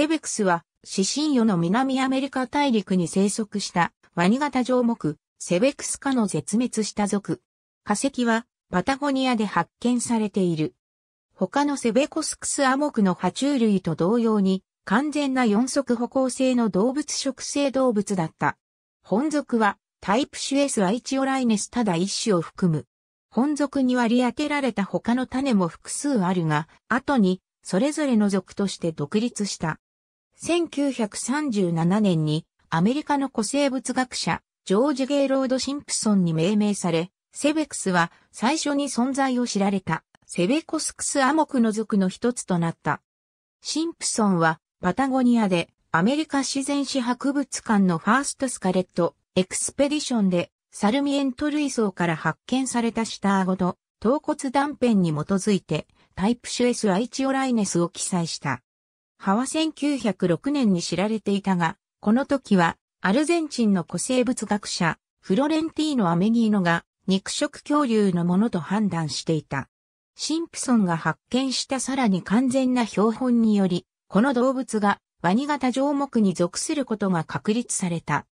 セベクスは、死神魚の南アメリカ大陸に生息したワニ型上目、セベクス科の絶滅した族。化石はパタゴニアで発見されている。他のセベコスクスアモクの爬虫類と同様に完全な四足歩行性の動物食性動物だった。本属はタイプシエスアイチオライネスただ一種を含む。本属に割り当てられた他の種も複数あるが、後にそれぞれの属として独立した。1937年にアメリカの古生物学者、ジョージ・ゲイロード・シンプソンに命名され、セベクスは最初に存在を知られたセベコスクスアモクの族の一つとなった。シンプソンはパタゴニアでアメリカ自然史博物館のファーストスカレットエクスペディションでサルミエント類層から発見された下顎と頭骨断片に基づいてタイプ種 S アイチオライネスを記載した。派は1906年に知られていたが、この時は、アルゼンチンの古生物学者、フロレンティーノ・アメギーノが、肉食恐竜のものと判断していた。シンプソンが発見したさらに完全な標本により、この動物がワニ型条目に属することが確立された。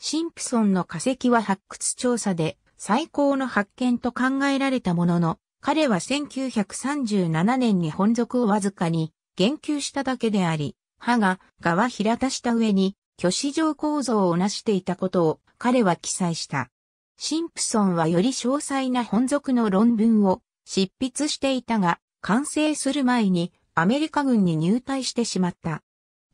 シンプソンの化石は発掘調査で最高の発見と考えられたものの、彼は1937年に本属をわずかに言及しただけであり、歯が側平たした上に虚子状構造をなしていたことを彼は記載した。シンプソンはより詳細な本属の論文を執筆していたが、完成する前にアメリカ軍に入隊してしまった。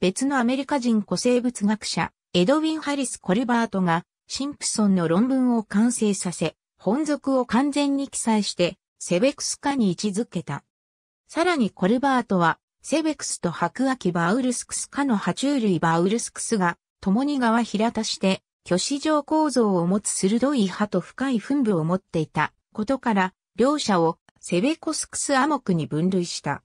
別のアメリカ人古生物学者、エドウィン・ハリス・コルバートが、シンプソンの論文を完成させ、本属を完全に記載して、セベクス化に位置づけた。さらにコルバートは、セベクスと白亜バウルスクス科の爬虫類バウルスクスが、共に側平田して、虚子状構造を持つ鋭い歯と深い噴部を持っていたことから、両者をセベコスクスアモクに分類した。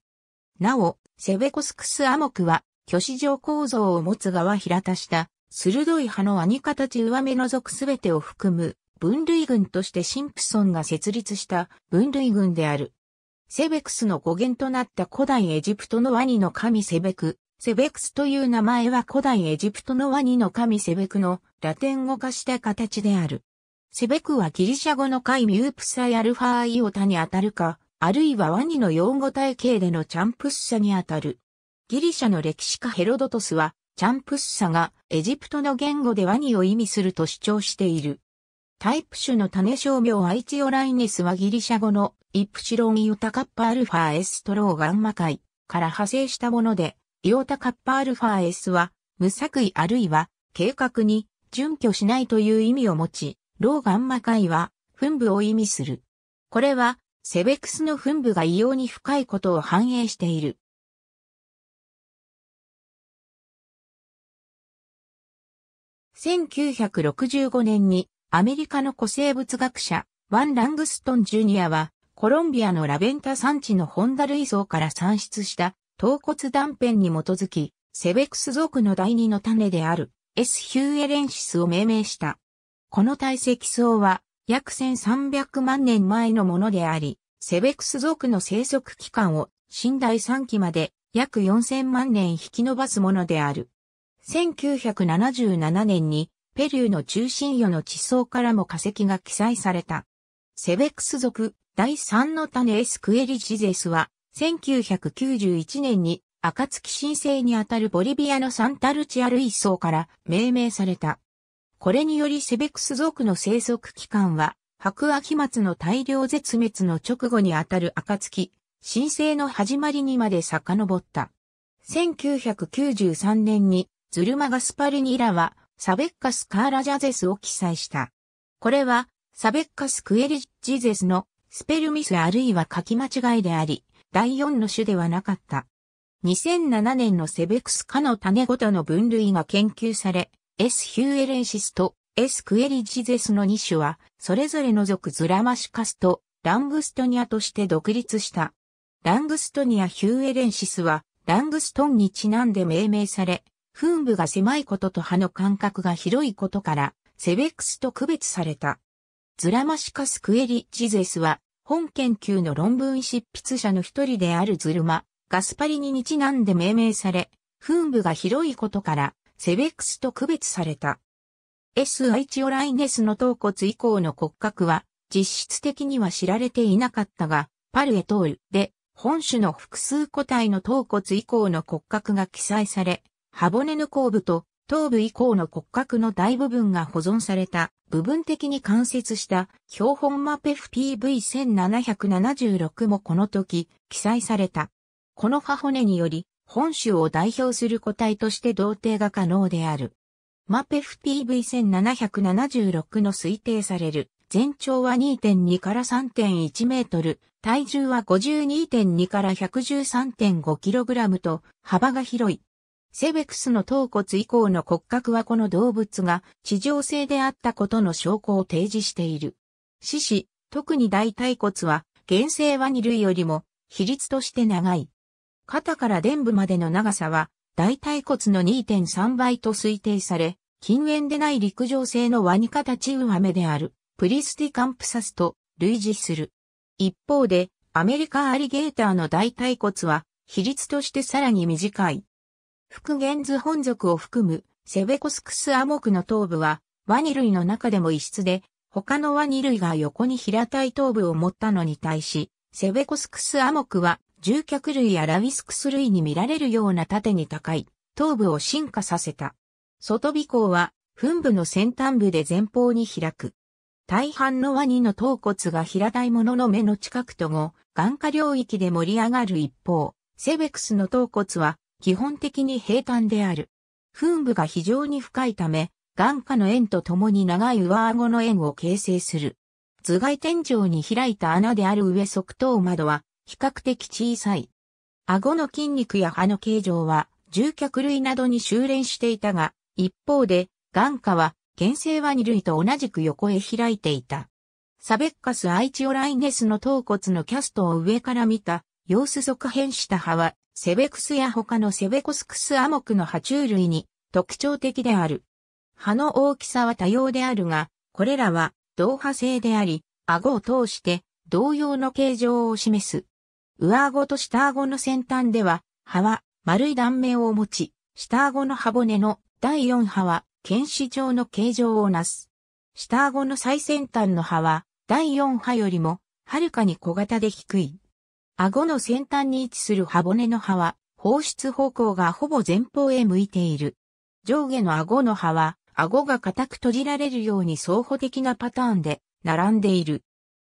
なお、セベコスクスアモクは、虚子状構造を持つ側平田した、鋭い歯の兄形上目除くすべてを含む分類群としてシンプソンが設立した分類群である。セベクスの語源となった古代エジプトのワニの神セベク。セベクスという名前は古代エジプトのワニの神セベクのラテン語化した形である。セベクはギリシャ語のカイミュープサイアルファイオタにあたるか、あるいはワニの用語体系でのチャンプッサにあたる。ギリシャの歴史家ヘロドトスは、チャンプッサがエジプトの言語でワニを意味すると主張している。タイプ種の種商業アイチオライネスはギリシャ語のイプシロンイオタカッパアルファエストローガンマ界から派生したもので、イオタカッパアルファエスは無作為あるいは計画に準拠しないという意味を持ち、ローガンマ界は噴部を意味する。これはセベクスの噴部が異様に深いことを反映している。1965年にアメリカの古生物学者、ワン・ラングストン・ジュニアは、コロンビアのラベンタ産地のホンダ類層から産出した頭骨断片に基づき、セベクス族の第二の種である S. ヒューエレンシスを命名した。この堆積層は約1300万年前のものであり、セベクス族の生息期間を新第三期まで約4000万年引き伸ばすものである。1977年にペルーの中心予の地層からも化石が記載された。セベクス族第3の種エスクエリジゼスは、1991年に暁申請にあたるボリビアのサンタルチアル一層から命名された。これによりセベクス族の生息期間は、白亜紀末の大量絶滅の直後にあたる暁、申請の始まりにまで遡った。1993年にズルマガスパルニラはサベッカス・カーラジャゼスを記載した。これは、サベッカス・クエリジゼスのスペルミスあるいは書き間違いであり、第四の種ではなかった。2007年のセベクス科の種ごとの分類が研究され、S. ヒューエレンシスと S. クエリジゼスの2種は、それぞれ除くズラマシカスとラングストニアとして独立した。ラングストニア・ヒューエレンシスは、ラングストンにちなんで命名され、噴部が狭いことと葉の間隔が広いことから、セベックスと区別された。ズラマシカスクエリチゼスは、本研究の論文執筆者の一人であるズルマ、ガスパリニにちなんで命名され、噴部が広いことから、セベックスと区別された。S. アイチオライネスの頭骨以降の骨格は、実質的には知られていなかったが、パルエトールで、本種の複数個体の頭骨以降の骨格が記載され、ハボネヌ後部と頭部以降の骨格の大部分が保存された部分的に関節した標本マペフ FPV1776 もこの時記載された。この母骨により本州を代表する個体として同定が可能である。マペフ FPV1776 の推定される全長は2.2から3.1メートル、体重は52.2から1 1 3 5ラムと幅が広いセベクスの頭骨以降の骨格はこの動物が地上性であったことの証拠を提示している。獅子、特に大腿骨は、原生ワニ類よりも、比率として長い。肩から伝部までの長さは、大腿骨の2.3倍と推定され、近縁でない陸上性のワニ形上目である、プリスティカンプサスと類似する。一方で、アメリカアリゲーターの大腿骨は、比率としてさらに短い。福元図本族を含むセベコスクスアモクの頭部はワニ類の中でも異質で、他のワニ類が横に平たい頭部を持ったのに対し、セベコスクスアモクは獣脚類やラウィスクス類に見られるような縦に高い頭部を進化させた。外尾行は、分部の先端部で前方に開く。大半のワニの頭骨が平たいものの目の近くと後、眼下領域で盛り上がる一方、セベクスの頭骨は基本的に平坦である。噴部が非常に深いため、眼下の円と共に長い上顎の円を形成する。頭蓋天井に開いた穴である上側頭窓は比較的小さい。顎の筋肉や歯の形状は獣脚類などに修練していたが、一方で眼下は原生は二類と同じく横へ開いていた。サベッカス・アイチオライネスの頭骨のキャストを上から見た様子属変した葉は、セベクスや他のセベコスクスアモクの爬虫類に特徴的である。葉の大きさは多様であるが、これらは同派性であり、顎を通して同様の形状を示す。上顎と下顎の先端では、葉は丸い断面を持ち、下顎の歯骨の第4葉は剣歯状の形状をなす。下顎の最先端の葉は第4葉よりもはるかに小型で低い。顎の先端に位置する歯骨の歯は、放出方向がほぼ前方へ向いている。上下の顎の歯は、顎が固く閉じられるように相補的なパターンで並んでいる。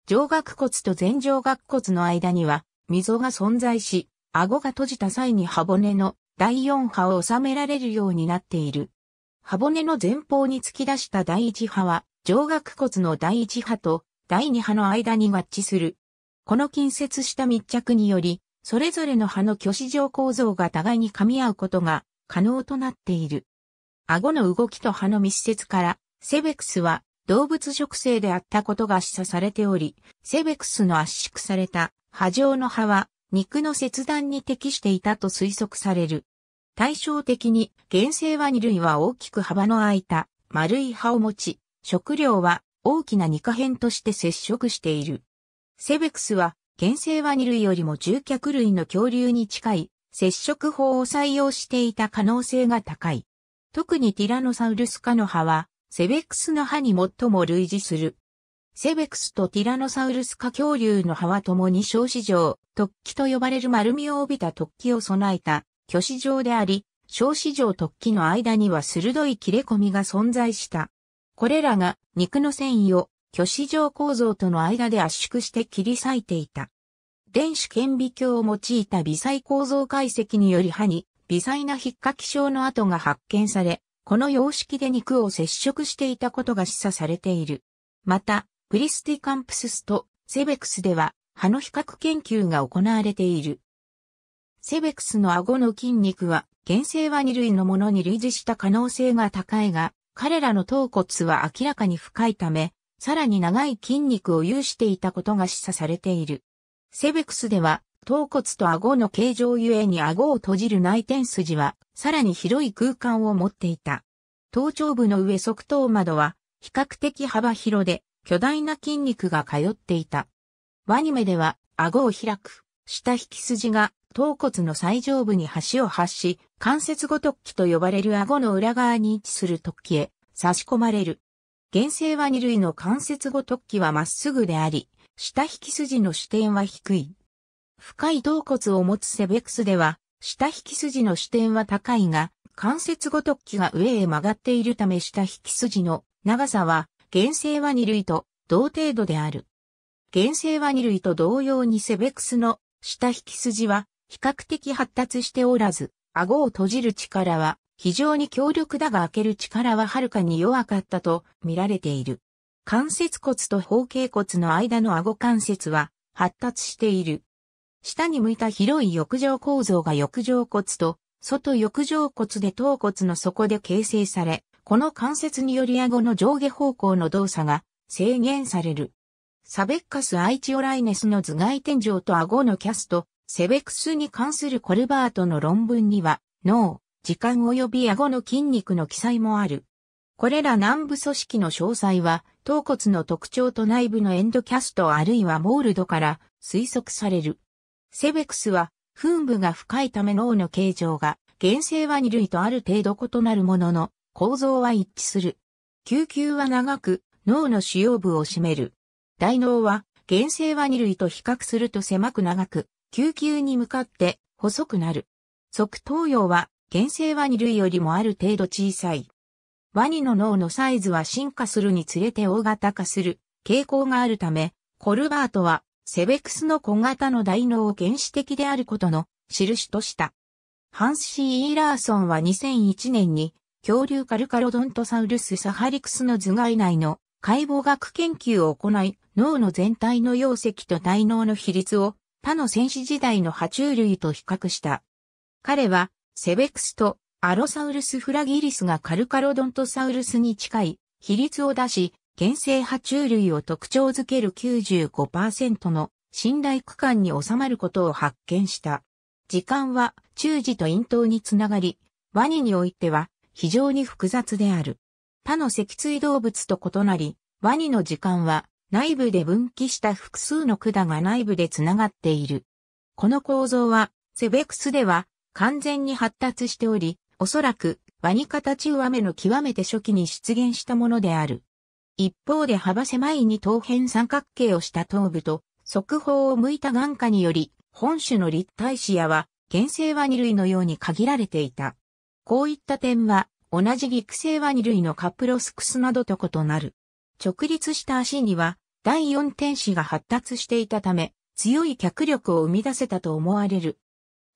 上顎骨と前上顎骨の間には溝が存在し、顎が閉じた際に歯骨の第4歯を収められるようになっている。歯骨の前方に突き出した第1歯は、上顎骨の第1歯と第2歯の間に合致する。この近接した密着により、それぞれの歯の虚子状構造が互いに噛み合うことが可能となっている。顎の動きと歯の密接から、セベクスは動物植生であったことが示唆されており、セベクスの圧縮された波状の歯は肉の切断に適していたと推測される。対照的に、原生ワニ類は大きく幅の空いた丸い歯を持ち、食料は大きな二可片として接触している。セベクスは、原生はニ類よりも獣脚類の恐竜に近い接触法を採用していた可能性が高い。特にティラノサウルス科の歯は、セベクスの歯に最も類似する。セベクスとティラノサウルス科恐竜の歯は共に小市場、突起と呼ばれる丸みを帯びた突起を備えた巨市場であり、小市場突起の間には鋭い切れ込みが存在した。これらが肉の繊維を巨子状構造との間で圧縮して切り裂いていた。電子顕微鏡を用いた微細構造解析により歯に微細な引っかき症の跡が発見され、この様式で肉を接触していたことが示唆されている。また、プリスティカンプススとセベクスでは、歯の比較研究が行われている。セベクスの顎の筋肉は、原生は二類のものに類似した可能性が高いが、彼らの頭骨は明らかに深いため、さらに長い筋肉を有していたことが示唆されている。セベクスでは、頭骨と顎の形状ゆえに顎を閉じる内転筋は、さらに広い空間を持っていた。頭頂部の上側頭窓は、比較的幅広で、巨大な筋肉が通っていた。ワニメでは、顎を開く、下引き筋が、頭骨の最上部に橋を発し、関節ごときと呼ばれる顎の裏側に位置する突起へ、差し込まれる。原生は二類の関節後突起はまっすぐであり、下引き筋の視点は低い。深い頭骨を持つセベクスでは、下引き筋の視点は高いが、関節後突起が上へ曲がっているため下引き筋の長さは、原生は二類と同程度である。原生は二類と同様にセベクスの下引き筋は比較的発達しておらず、顎を閉じる力は非常に強力だが開ける力ははるかに弱かったと見られている。関節骨と方形骨の間の顎関節は発達している。下に向いた広い翼状構造が翼状骨と外翼状骨で頭骨の底で形成され、この関節により顎の上下方向の動作が制限される。サベッカス・アイチオライネスの頭蓋天井と顎のキャスト、セベクスに関するコルバートの論文には、脳、時間及び顎の筋肉の記載もある。これら南部組織の詳細は、頭骨の特徴と内部のエンドキャストあるいはモールドから推測される。セベクスは、噴部が深いため脳の形状が、原生は二類とある程度異なるものの、構造は一致する。救急は長く、脳の主要部を占める。大脳は、原生は二類と比較すると狭く長く、救急に向かって細くなる。側頭葉は原生ワニ類よりもある程度小さい。ワニの脳のサイズは進化するにつれて大型化する傾向があるため、コルバートはセベクスの小型の大脳を原始的であることの印とした。ハンス・シー・イーラーソンは2001年に恐竜カルカロドントサウルスサハリクスの頭蓋内の解剖学研究を行い、脳の全体の容積と大脳の比率を他の戦士時代の爬虫類と比較した。彼はセベクスとアロサウルスフラギリスがカルカロドントサウルスに近い比率を出し、原生爬虫類を特徴づける95%の信頼区間に収まることを発見した。時間は中耳と咽頭につながり、ワニにおいては非常に複雑である。他の脊椎動物と異なり、ワニの時間は内部で分岐した複数の管が内部でつながっている。この構造はセベクスでは完全に発達しており、おそらくワニカタチウアメの極めて初期に出現したものである。一方で幅狭い二等辺三角形をした頭部と、側方を向いた眼下により、本種の立体視野は、原生ワニ類のように限られていた。こういった点は、同じ陸生ワニ類のカプロスクスなどと異なる。直立した足には、第四天使が発達していたため、強い脚力を生み出せたと思われる。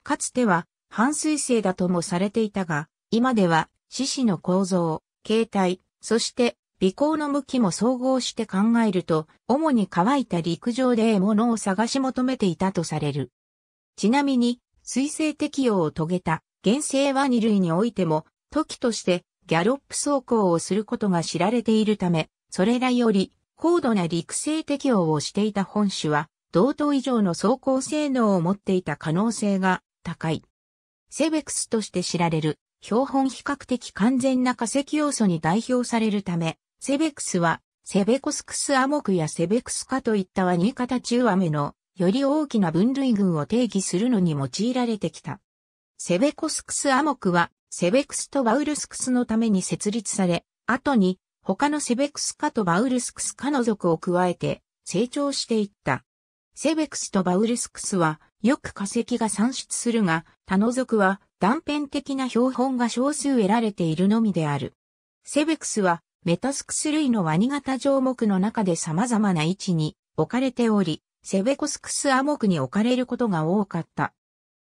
かつては、半水性だともされていたが、今では獅子の構造、形態、そして尾行の向きも総合して考えると、主に乾いた陸上で獲物を探し求めていたとされる。ちなみに、水性適用を遂げた、原生ワニ類においても、時としてギャロップ走行をすることが知られているため、それらより高度な陸性適応をしていた本種は、同等以上の走行性能を持っていた可能性が高い。セベクスとして知られる、標本比較的完全な化石要素に代表されるため、セベクスは、セベコスクスアモクやセベクスカといったワニ型中アメの、より大きな分類群を定義するのに用いられてきた。セベコスクスアモクは、セベクスとバウルスクスのために設立され、後に他のセベクスカとバウルスクスカの族を加えて成長していった。セベクスとバウルスクスはよく化石が産出するが、他の族は断片的な標本が少数得られているのみである。セベクスはメタスクス類のワニ型条目の中で様々な位置に置かれており、セベコスクスアモクに置かれることが多かった。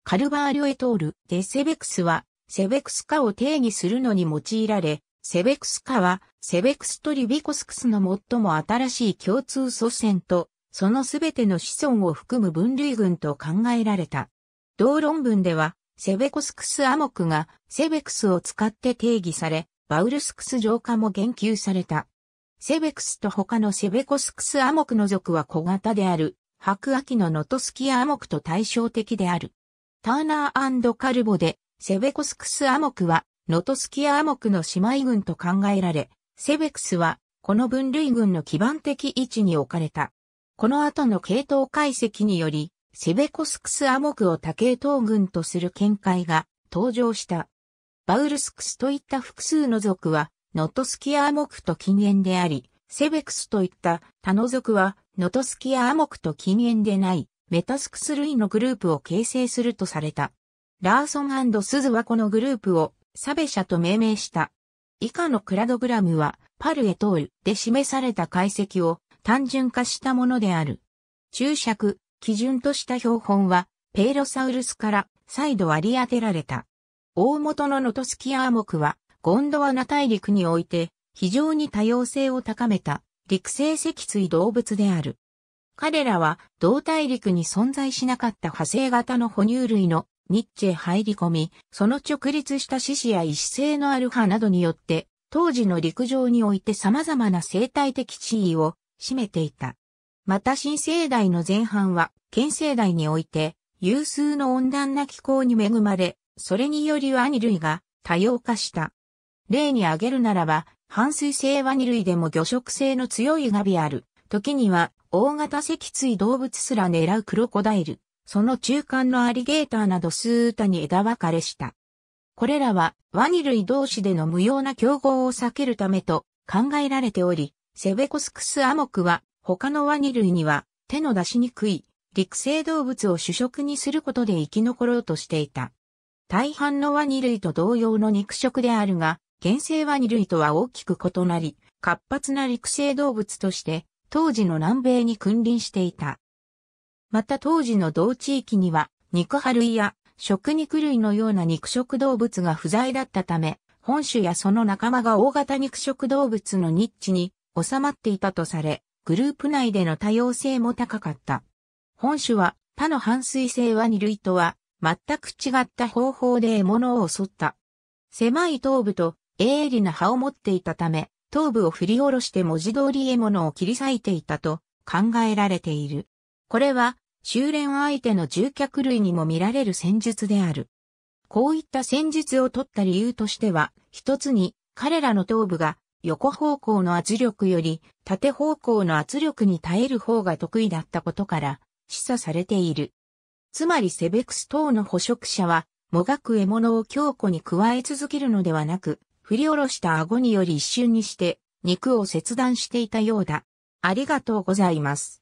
カルバーリョエトールでセベクスはセベクス化を定義するのに用いられ、セベクス化はセベクストリビコスクスの最も新しい共通祖先とそのすべての子孫を含む分類群と考えられた。同論文では、セベコスクスアモクがセベクスを使って定義され、バウルスクス浄化も言及された。セベクスと他のセベコスクスアモクの属は小型である、白亜紀のノトスキアアモクと対照的である。ターナーカルボで、セベコスクスアモクは、ノトスキアアモクの姉妹群と考えられ、セベクスは、この分類群の基盤的位置に置かれた。この後の系統解析により、セベコスクスアモクを多系統群とする見解が登場した。バウルスクスといった複数の族は、ノトスキアアモクと近縁であり、セベクスといった他の族は、ノトスキアアモクと近縁でない、メタスクス類のグループを形成するとされた。ラーソンスズはこのグループを、サベシャと命名した。以下のクラドグラムは、パルエトールで示された解析を単純化したものである。注釈、基準とした標本は、ペイロサウルスから再度割り当てられた。大元のノトスキアー目は、ゴンドワナ大陸において、非常に多様性を高めた、陸生脊椎動物である。彼らは、同大陸に存在しなかった派生型の哺乳類のニッチへ入り込み、その直立した獅子や石製のアルファなどによって、当時の陸上において様々な生態的地位を占めていた。また新生代の前半は、県生代において、有数の温暖な気候に恵まれ、それによりワニ類が多様化した。例に挙げるならば、半水性ワニ類でも魚食性の強いガビある。時には、大型脊椎動物すら狙うクロコダイル、その中間のアリゲーターなど数多に枝分かれした。これらはワニ類同士での無用な競合を避けるためと考えられており、セベコスクスアモクは、他のワニ類には手の出しにくい陸生動物を主食にすることで生き残ろうとしていた。大半のワニ類と同様の肉食であるが、原生ワニ類とは大きく異なり、活発な陸生動物として、当時の南米に君臨していた。また当時の同地域には、肉派類や食肉類のような肉食動物が不在だったため、本種やその仲間が大型肉食動物のニッチに収まっていたとされ、グループ内での多様性も高かった。本種は他の半水性ワニ類とは全く違った方法で獲物を襲った。狭い頭部と鋭利な葉を持っていたため、頭部を振り下ろして文字通り獲物を切り裂いていたと考えられている。これは修練相手の獣脚類にも見られる戦術である。こういった戦術を取った理由としては、一つに彼らの頭部が横方向の圧力より縦方向の圧力に耐える方が得意だったことから示唆されている。つまりセベクス等の捕食者は、もがく獲物を強固に加え続けるのではなく、振り下ろした顎により一瞬にして、肉を切断していたようだ。ありがとうございます。